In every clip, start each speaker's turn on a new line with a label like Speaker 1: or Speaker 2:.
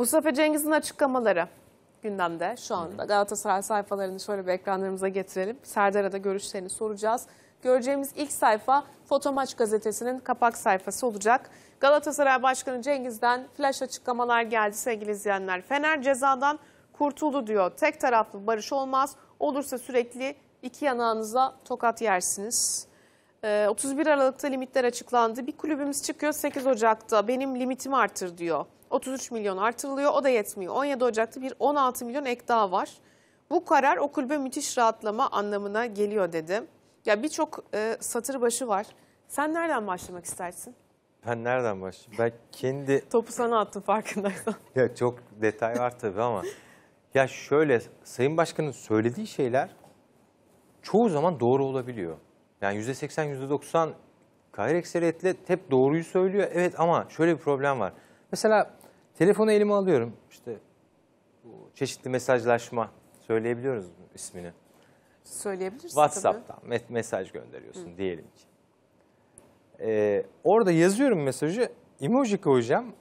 Speaker 1: Mustafa Cengiz'in açıklamaları gündemde şu anda. Galatasaray sayfalarını şöyle bir ekranlarımıza getirelim. Serdar'a da görüşlerini soracağız. Göreceğimiz ilk sayfa Fotomaç gazetesinin kapak sayfası olacak. Galatasaray Başkanı Cengiz'den flash açıklamalar geldi sevgili izleyenler. Fener cezadan kurtuldu diyor. Tek taraflı barış olmaz. Olursa sürekli iki yanağınıza tokat yersiniz. 31 ee, Aralık'ta limitler açıklandı. Bir kulübümüz çıkıyor 8 Ocak'ta benim limitimi artır diyor. 33 milyon artırılıyor. O da yetmiyor. 17 Ocak'ta bir 16 milyon ek daha var. Bu karar o kulübe müthiş rahatlama anlamına geliyor dedi. Ya birçok e, satır başı var. Sen nereden başlamak istersin?
Speaker 2: Ben nereden başlayayım? Ben kendi...
Speaker 1: Topu sana attım farkındaysan.
Speaker 2: ya çok detay var tabii ama... ya şöyle, Sayın Başkan'ın söylediği şeyler çoğu zaman doğru olabiliyor. Yani %80, %90 gayri ekseriyetle hep doğruyu söylüyor. Evet ama şöyle bir problem var. Mesela Telefonu elime alıyorum. İşte bu çeşitli mesajlaşma söyleyebiliyoruz ismini. Söyleyebilirsin WhatsApp'tan me- mesaj gönderiyorsun Hı. diyelim ki. Ee, orada yazıyorum mesajı, emoji koyacağım.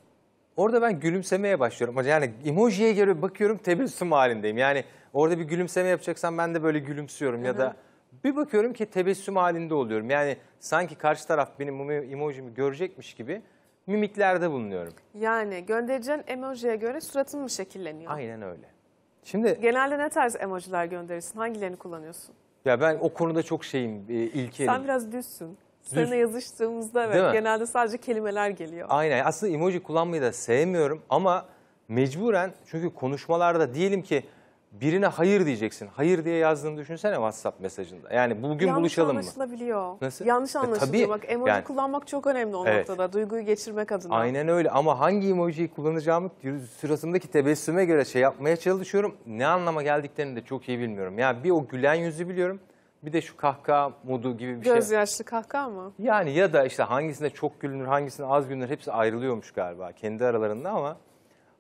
Speaker 2: Orada ben gülümsemeye başlıyorum. Yani emojiye göre bakıyorum tebessüm halindeyim. Yani orada bir gülümseme yapacaksam ben de böyle gülümsüyorum Hı-hı. ya da bir bakıyorum ki tebessüm halinde oluyorum. Yani sanki karşı taraf benim emojimi görecekmiş gibi mimiklerde bulunuyorum.
Speaker 1: Yani göndereceğin emojiye göre suratın mı şekilleniyor? Aynen öyle. Şimdi Genelde ne tarz emojiler gönderirsin? Hangilerini kullanıyorsun?
Speaker 2: ya ben o konuda çok şeyim, e, ilkelim. Sen
Speaker 1: biraz düzsün. Düz. Seninle yazıştığımızda evet, genelde sadece kelimeler geliyor.
Speaker 2: Aynen. Aslında emoji kullanmayı da sevmiyorum ama mecburen çünkü konuşmalarda diyelim ki birine hayır diyeceksin. Hayır diye yazdığını düşünsene WhatsApp mesajında. Yani bugün Yanlış buluşalım mı? Yanlış
Speaker 1: anlaşılabiliyor. Nasıl? Yanlış anlaşılıyor. E, tabii, Bak emoji yani, kullanmak çok önemli o evet. noktada. Duyguyu geçirmek adına. Aynen
Speaker 2: öyle ama hangi emojiyi kullanacağımı sırasındaki tebessüme göre şey yapmaya çalışıyorum. Ne anlama geldiklerini de çok iyi bilmiyorum. Yani bir o gülen yüzü biliyorum. Bir de şu kahkaha modu gibi bir Göz şey. Gözyaşlı
Speaker 1: kahkaha mı?
Speaker 2: Yani ya da işte hangisinde çok gülünür, hangisinde az gülünür hepsi ayrılıyormuş galiba kendi aralarında ama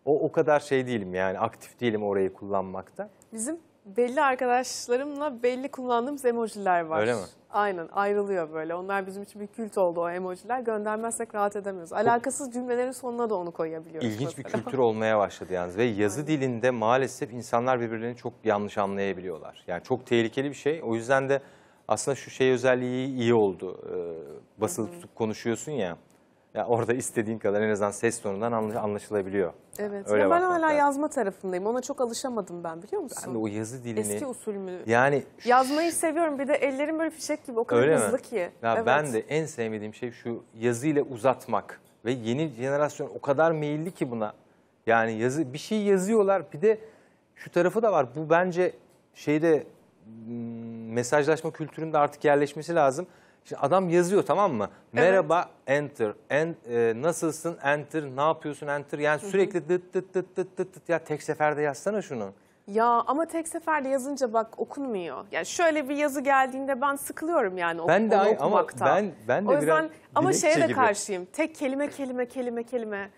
Speaker 2: o, o kadar şey değilim yani aktif değilim orayı kullanmakta.
Speaker 1: Bizim belli arkadaşlarımla belli kullandığımız emojiler var. Öyle mi? Aynen ayrılıyor böyle. Onlar bizim için bir kült oldu o emojiler. Göndermezsek rahat edemiyoruz. Alakasız cümlelerin sonuna da onu koyabiliyoruz. İlginç
Speaker 2: mesela. bir kültür olmaya başladı yalnız. Ve yazı Aynen. dilinde maalesef insanlar birbirlerini çok yanlış anlayabiliyorlar. Yani çok tehlikeli bir şey. O yüzden de aslında şu şey özelliği iyi oldu. Ee, basılı Hı -hı. tutup konuşuyorsun ya. Ya orada istediğin kadar en azından ses tonundan anlaşılabiliyor.
Speaker 1: Evet. Öyle ya ben hala lazım. yazma tarafındayım. Ona çok alışamadım ben biliyor musun? Ben de
Speaker 2: o yazı dilini. Eski usul
Speaker 1: Yani. Yazmayı seviyorum. Bir de ellerim böyle fişek gibi o kadar Öyle hızlı mi? ki. Ya evet. Ben de
Speaker 2: en sevmediğim şey şu yazıyla uzatmak. Ve yeni jenerasyon o kadar meyilli ki buna. Yani yazı bir şey yazıyorlar. Bir de şu tarafı da var. Bu bence şeyde mesajlaşma kültüründe artık yerleşmesi lazım. Şimdi adam yazıyor tamam mı? Evet. Merhaba enter. En, e, nasılsın enter. Ne yapıyorsun enter. Yani sürekli Hı -hı. dıt dıt dıt dıt dıt dıt. Ya tek seferde yazsana şunu.
Speaker 1: Ya ama tek seferde yazınca bak okunmuyor. Yani şöyle bir yazı geldiğinde ben sıkılıyorum yani ok ben de, onu okumakta. Ama ben, ben de o yüzden biraz ama şeye de gibi. karşıyım. Tek kelime kelime kelime kelime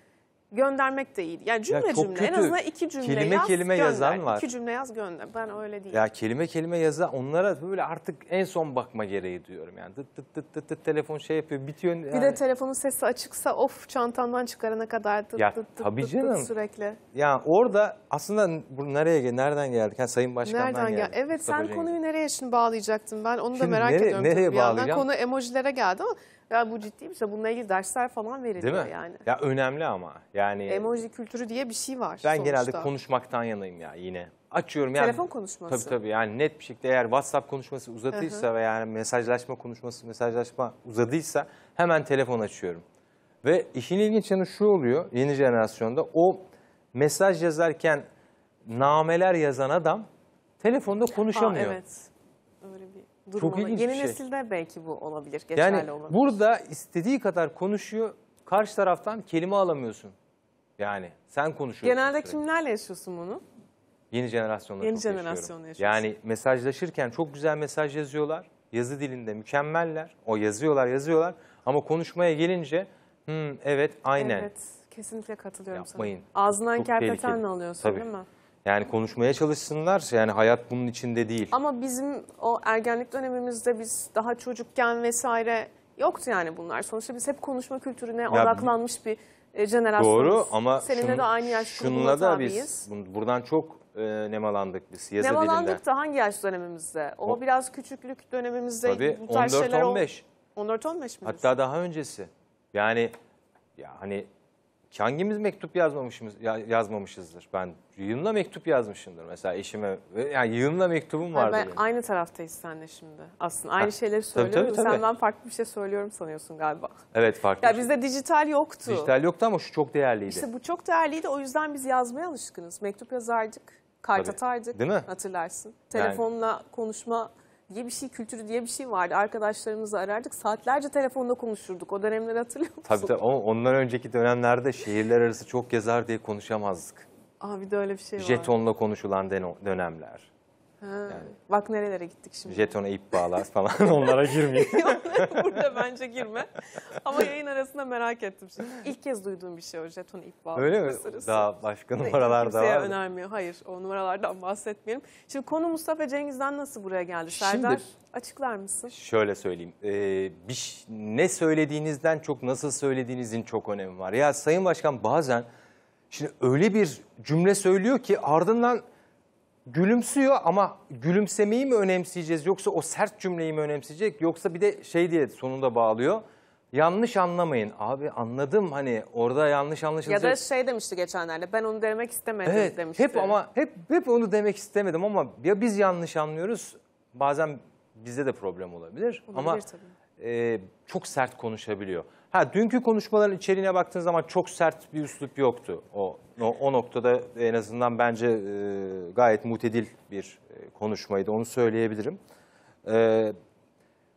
Speaker 1: göndermek de iyiydi. Yani cümle ya cümle kötü. en azından iki cümle kelime, yaz kelime gönder. yazan var. İki cümle yaz gönder. Ben öyle değil. Ya
Speaker 2: kelime kelime yaza onlara böyle artık en son bakma gereği diyorum. Yani tıt tıt tıt tıt, tıt telefon şey yapıyor bitiyor. Yani. Bir de
Speaker 1: telefonun sesi açıksa of çantandan çıkarana kadar tıt ya, tıt tıt, tabii tıt, canım. tıt sürekli.
Speaker 2: Ya orada aslında bu nereye nereden geldi? Yani Sayın Başkan'dan nereden geldi? Evet Mustafa sen Cengiz. konuyu
Speaker 1: nereye şimdi bağlayacaktın? Ben onu da merak nere, ediyorum. Nereye bağlayacağım? konu emojilere geldi ama ya bu ciddiyse şey. bununla ilgili dersler falan veriliyor Değil mi? yani. Ya
Speaker 2: önemli ama yani. Emoji
Speaker 1: kültürü diye bir şey var Ben sonuçta. genelde
Speaker 2: konuşmaktan yanayım ya yine. Açıyorum yani. Telefon konuşması. Tabii tabii yani net bir şekilde eğer WhatsApp konuşması uzadıysa ve yani mesajlaşma konuşması mesajlaşma uzadıysa hemen telefon açıyorum. Ve işin ilginç yanı şu oluyor yeni jenerasyonda o mesaj yazarken nameler yazan adam telefonda konuşamıyor. Aa, evet.
Speaker 1: Öyle bir çok ilginç Yeni bir şey. nesilde belki bu olabilir, geçerli yani olabilir.
Speaker 2: burada istediği kadar konuşuyor, karşı taraftan kelime alamıyorsun. Yani sen konuşuyorsun. Genelde
Speaker 1: kimlerle yaşıyorsun bunu?
Speaker 2: Yeni jenerasyonla Yeni çok jenerasyonla yaşıyorum. Yani mesajlaşırken çok güzel mesaj yazıyorlar. Yazı dilinde mükemmeller. O yazıyorlar, yazıyorlar. Ama konuşmaya gelince, Hı, hmm, evet, aynen. Evet,
Speaker 1: kesinlikle katılıyorum Yapmayın. sana. Ağzından kerpetenle alıyorsun Tabii. değil mi?
Speaker 2: Yani konuşmaya çalışsınlar. Yani hayat bunun içinde değil.
Speaker 1: Ama bizim o ergenlik dönemimizde biz daha çocukken vesaire yoktu yani bunlar. Sonuçta biz hep konuşma kültürüne ya, odaklanmış bir e, jenerasyonuz. Doğru ama Seninle şun, de aynı yaş grubuna tabiyiz.
Speaker 2: Biz, buradan çok e, nemalandık biz yazı nemalandık dilinden. Nemalandık
Speaker 1: da hangi yaş dönemimizde? O, o biraz küçüklük dönemimizde. Tabii 14-15. 14-15 mi? Hatta
Speaker 2: daha öncesi. Yani ya hani hangimiz mektup yazmamışız yazmamışızdır. Ben yığınla mektup yazmışımdır mesela eşime. Yani yığınla mektubum vardı. Ben benim.
Speaker 1: aynı taraftayız senle şimdi. Aslında aynı ha, şeyleri söylüyorum. Tabii, tabii, tabii. Sen ben farklı bir şey söylüyorum sanıyorsun galiba.
Speaker 2: Evet farklı. Ya şey. bizde
Speaker 1: dijital yoktu. Dijital
Speaker 2: yoktu ama şu çok değerliydi. İşte
Speaker 1: bu çok değerliydi. O yüzden biz yazmaya alışkınız. Mektup yazardık. Kart tabii. atardık. Değil mi? Hatırlarsın. Telefonla yani. konuşma diye bir şey, kültürü diye bir şey vardı. Arkadaşlarımızı arardık, saatlerce telefonda konuşurduk. O dönemleri hatırlıyor musun? Tabii tabii.
Speaker 2: Ondan önceki dönemlerde şehirler arası çok gezer diye konuşamazdık.
Speaker 1: Abi de öyle bir şey var. Jetonla
Speaker 2: konuşulan dönemler
Speaker 1: yani. Bak nerelere gittik
Speaker 2: şimdi. Jeton ip bağlar falan onlara girmeyeyim.
Speaker 1: Burada bence girme. Ama yayın arasında merak ettim şimdi. İlk kez duyduğum bir şey o jeton ip bağlar. Öyle mi? Sırası.
Speaker 2: Daha başka numaralar da var. önermiyor.
Speaker 1: Hayır o numaralardan bahsetmeyelim. Şimdi konu Mustafa Cengiz'den nasıl buraya geldi? Şimdi, Serdar açıklar mısın?
Speaker 2: Şöyle söyleyeyim. Ee, bir, ne söylediğinizden çok nasıl söylediğinizin çok önemi var. Ya Sayın Başkan bazen şimdi öyle bir cümle söylüyor ki ardından gülümsüyor ama gülümsemeyi mi önemseyeceğiz yoksa o sert cümleyi mi önemseyecek yoksa bir de şey diye sonunda bağlıyor. Yanlış anlamayın. Abi anladım hani orada yanlış anlaşılacak. Ya da şey
Speaker 1: demişti geçenlerde ben onu demek istemedim evet, demişti. Hep ama
Speaker 2: hep hep onu demek istemedim ama ya biz yanlış anlıyoruz bazen bizde de problem olabilir, olabilir ama e, çok sert konuşabiliyor. Ha dünkü konuşmaların içeriğine baktığınız zaman çok sert bir üslup yoktu. O o, o noktada en azından bence e, gayet mutedil bir e, konuşmaydı. Onu söyleyebilirim. E,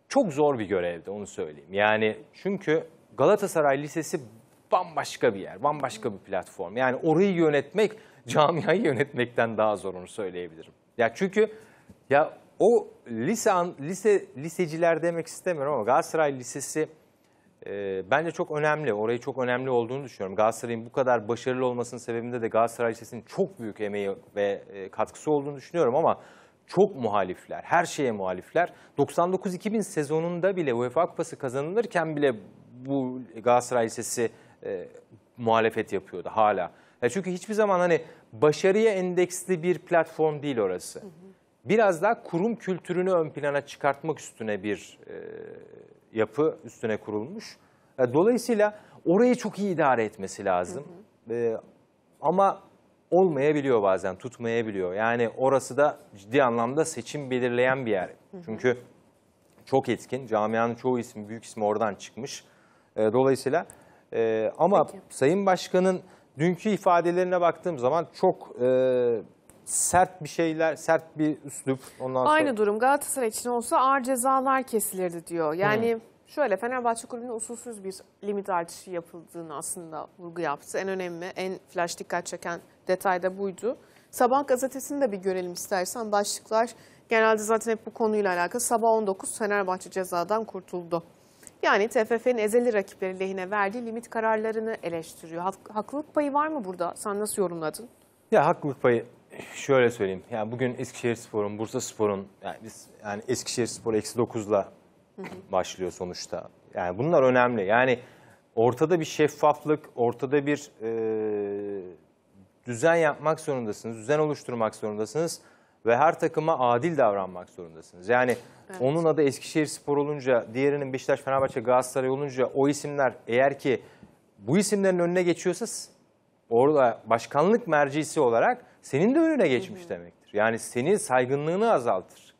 Speaker 2: çok zor bir görevdi onu söyleyeyim. Yani çünkü Galatasaray Lisesi bambaşka bir yer, bambaşka bir platform. Yani orayı yönetmek camiayı yönetmekten daha zor onu söyleyebilirim. Ya çünkü ya o lise lise liseciler demek istemiyorum ama Galatasaray Lisesi e, bence çok önemli. Orayı çok önemli olduğunu düşünüyorum. Galatasaray'ın bu kadar başarılı olmasının sebebinde de Galatasaray Lisesi'nin çok büyük emeği ve e, katkısı olduğunu düşünüyorum ama çok muhalifler, her şeye muhalifler. 99-2000 sezonunda bile UEFA Kupası kazanılırken bile bu Galatasaray Lisesi e, muhalefet yapıyordu hala. Ya çünkü hiçbir zaman hani başarıya endeksli bir platform değil orası. Hı hı. Biraz daha kurum kültürünü ön plana çıkartmak üstüne bir e, yapı üstüne kurulmuş. E, dolayısıyla orayı çok iyi idare etmesi lazım. Hı hı. Ee, ama olmayabiliyor bazen, tutmayabiliyor. Yani orası da ciddi anlamda seçim belirleyen bir yer. Hı hı. Çünkü çok etkin, camianın çoğu ismi, büyük ismi oradan çıkmış. Ee, dolayısıyla e, ama Peki. Sayın Başkan'ın dünkü ifadelerine baktığım zaman çok... E, sert bir şeyler, sert bir üslup. Ondan sonra... Aynı
Speaker 1: durum Galatasaray için olsa ağır cezalar kesilirdi diyor. Yani... Hı. Şöyle Fenerbahçe kulübünde usulsüz bir limit artışı yapıldığını aslında vurgu yaptı. En önemli, en flash dikkat çeken detay da buydu. Sabah gazetesini de bir görelim istersen. Başlıklar genelde zaten hep bu konuyla alakalı. Sabah 19 Fenerbahçe cezadan kurtuldu. Yani TFF'nin ezeli rakipleri lehine verdiği limit kararlarını eleştiriyor. Hak, haklılık payı var mı burada? Sen nasıl yorumladın?
Speaker 2: Ya haklılık payı şöyle söyleyeyim. Yani bugün Eskişehir Spor'un, Bursa Spor'un yani biz yani Eskişehir Spor eksi dokuzla başlıyor sonuçta. Yani bunlar önemli. Yani ortada bir şeffaflık, ortada bir e, düzen yapmak zorundasınız, düzen oluşturmak zorundasınız ve her takıma adil davranmak zorundasınız. Yani evet. onun adı Eskişehir Spor olunca, diğerinin Beşiktaş, Fenerbahçe, Galatasaray olunca o isimler eğer ki bu isimlerin önüne geçiyorsa orada başkanlık mercisi olarak senin de önüne geçmiş demektir. Yani senin saygınlığını azaltır.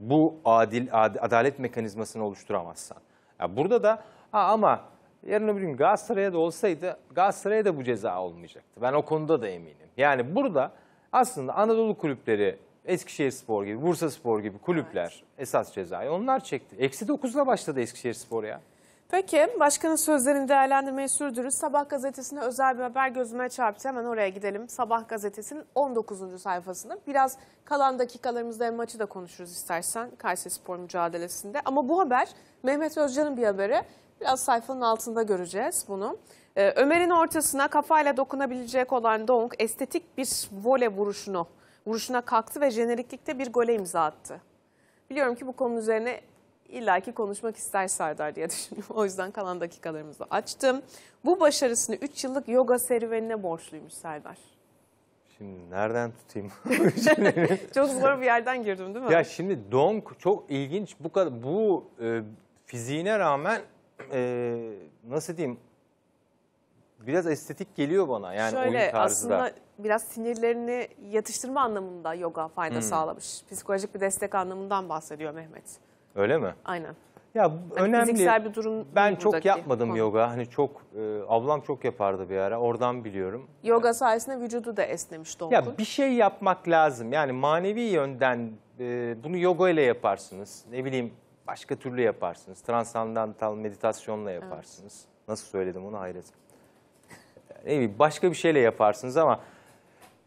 Speaker 2: Bu adil ad, adalet mekanizmasını oluşturamazsan. Ya burada da ha ama yarın öbür gün Galatasaray'a da olsaydı Galatasaray'a da bu ceza olmayacaktı. Ben o konuda da eminim. Yani burada aslında Anadolu kulüpleri Eskişehir Spor gibi, Bursa Spor gibi kulüpler evet. esas cezayı onlar çekti. Eksi 9'la başladı Eskişehir Spor ya.
Speaker 1: Peki başkanın sözlerini değerlendirmeyi sürdürürüz. Sabah gazetesinde özel bir haber gözüme çarptı. Hemen oraya gidelim. Sabah gazetesinin 19. sayfasında. Biraz kalan dakikalarımızda maçı da konuşuruz istersen Kayseri Spor mücadelesinde. Ama bu haber Mehmet Özcan'ın bir haberi. Biraz sayfanın altında göreceğiz bunu. Ee, Ömer'in ortasına kafayla dokunabilecek olan Dong estetik bir vole vuruşunu vuruşuna kalktı ve jeneriklikte bir gole imza attı. Biliyorum ki bu konu üzerine illaki konuşmak ister Serdar diye düşündüm. O yüzden kalan dakikalarımızı açtım. Bu başarısını 3 yıllık yoga serüvenine borçluymuş Serdar.
Speaker 2: Şimdi nereden tutayım? çok
Speaker 1: zor bir yerden girdim değil mi? Ya
Speaker 2: şimdi Donk çok ilginç. Bu kadar bu e, fiziğine rağmen e, nasıl diyeyim? Biraz estetik geliyor bana yani Şöyle, oyun tarzı aslında
Speaker 1: biraz sinirlerini yatıştırma anlamında yoga fayda hmm. sağlamış. Psikolojik bir destek anlamından bahsediyor Mehmet. Öyle mi? Aynen. Ya
Speaker 2: yani önemli. Fiziksel bir durum. Ben çok yapmadım konu. yoga. Hani çok e, ablam çok yapardı bir ara. Oradan biliyorum.
Speaker 1: Yoga sayesinde vücudu da esnemiş doldu. Ya bir
Speaker 2: şey yapmak lazım. Yani manevi yönden e, bunu yoga ile yaparsınız. Ne bileyim başka türlü yaparsınız. Transandantal meditasyonla yaparsınız. Evet. Nasıl söyledim onu hayret. ne bileyim başka bir şeyle yaparsınız ama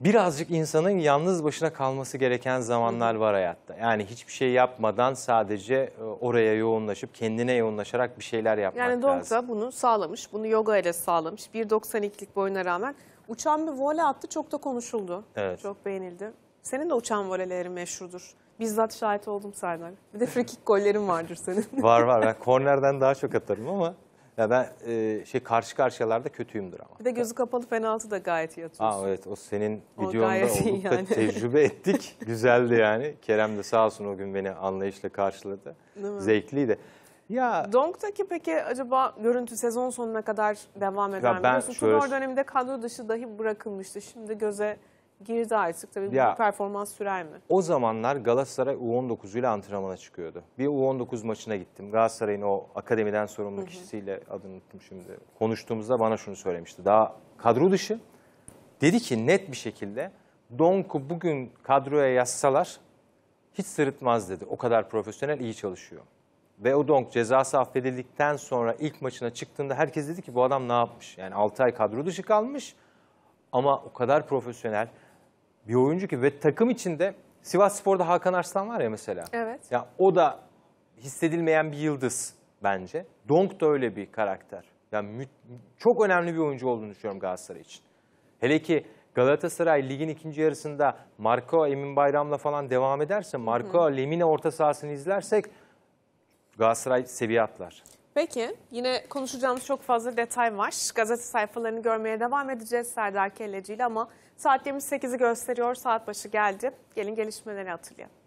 Speaker 2: birazcık insanın yalnız başına kalması gereken zamanlar var hayatta. Yani hiçbir şey yapmadan sadece e, oraya yoğunlaşıp kendine yoğunlaşarak bir şeyler yapmak yani lazım. Yani Dongda
Speaker 1: bunu sağlamış. Bunu yoga ile sağlamış. 1.92'lik boyuna rağmen uçan bir voley attı. Çok da konuşuldu. Evet. Çok beğenildi. Senin de uçan voleylerin meşhurdur. Bizzat şahit oldum Serdar. Bir de frikik gollerin vardır senin. var var. Ben
Speaker 2: kornerden daha çok atarım ama ya ben e, şey karşı karşıyalarda kötüyümdür ama.
Speaker 1: Bir de gözü kapalı penaltı da gayet yatıyorsun. atıyorsun. Aa
Speaker 2: evet o senin O videonda gayet yani. tecrübe ettik. Güzeldi yani. Kerem de sağ olsun o gün beni anlayışla karşıladı. Zevkliydi.
Speaker 1: Ya Donk'taki peki acaba görüntü sezon sonuna kadar devam eder mi? ben Biliyorsun şöyle- döneminde kadro dışı dahi bırakılmıştı. Şimdi göze girdi artık. Tabii ya, performans sürer mi?
Speaker 2: O zamanlar Galatasaray U19 ile antrenmana çıkıyordu. Bir U19 maçına gittim. Galatasaray'ın o akademiden sorumlu Hı -hı. kişisiyle adını unuttum şimdi. Konuştuğumuzda bana şunu söylemişti. Daha kadro dışı. Dedi ki net bir şekilde Donk'u bugün kadroya yazsalar hiç sırıtmaz dedi. O kadar profesyonel iyi çalışıyor. Ve o Donk cezası affedildikten sonra ilk maçına çıktığında herkes dedi ki bu adam ne yapmış? Yani 6 ay kadro dışı kalmış ama o kadar profesyonel bir oyuncu ki ve takım içinde Sivas Spor'da Hakan Arslan var ya mesela. Evet. Ya o da hissedilmeyen bir yıldız bence. Donk da öyle bir karakter. Yani çok önemli bir oyuncu olduğunu düşünüyorum Galatasaray için. Hele ki Galatasaray ligin ikinci yarısında Marco Emin Bayram'la falan devam ederse, Marco Lemine orta sahasını izlersek Galatasaray seviye atlar.
Speaker 1: Peki yine konuşacağımız çok fazla detay var. Gazete sayfalarını görmeye devam edeceğiz Serdar Kelleci ile ama saat 28'i gösteriyor. Saat başı geldi. Gelin gelişmeleri hatırlayalım.